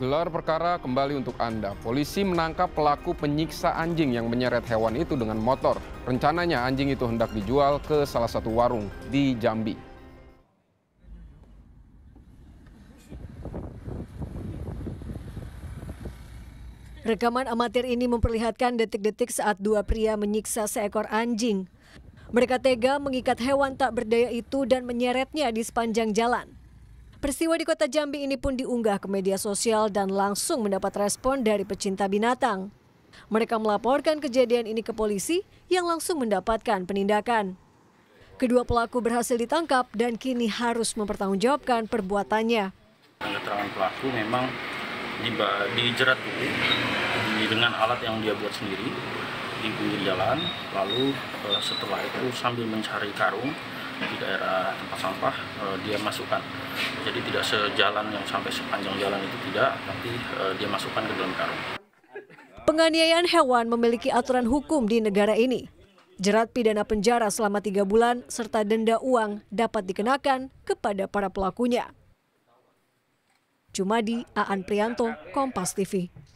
Gelar perkara kembali untuk Anda. Polisi menangkap pelaku penyiksa anjing yang menyeret hewan itu dengan motor. Rencananya anjing itu hendak dijual ke salah satu warung di Jambi. Rekaman amatir ini memperlihatkan detik-detik saat dua pria menyiksa seekor anjing. Mereka tega mengikat hewan tak berdaya itu dan menyeretnya di sepanjang jalan. Peristiwa di kota Jambi ini pun diunggah ke media sosial dan langsung mendapat respon dari pecinta binatang. Mereka melaporkan kejadian ini ke polisi yang langsung mendapatkan penindakan. Kedua pelaku berhasil ditangkap dan kini harus mempertanggungjawabkan perbuatannya. Keterangan pelaku memang dijerat dulu dengan alat yang dia buat sendiri di pinggir jalan. Lalu eh, setelah itu sambil mencari karung, di daerah tempat sampah e, dia masukkan jadi tidak sejalan yang sampai sepanjang jalan itu tidak tapi e, dia masukkan ke dalam karung penganiayaan hewan memiliki aturan hukum di negara ini jerat pidana penjara selama tiga bulan serta denda uang dapat dikenakan kepada para pelakunya Jumadi Aan Prianto Kompas TV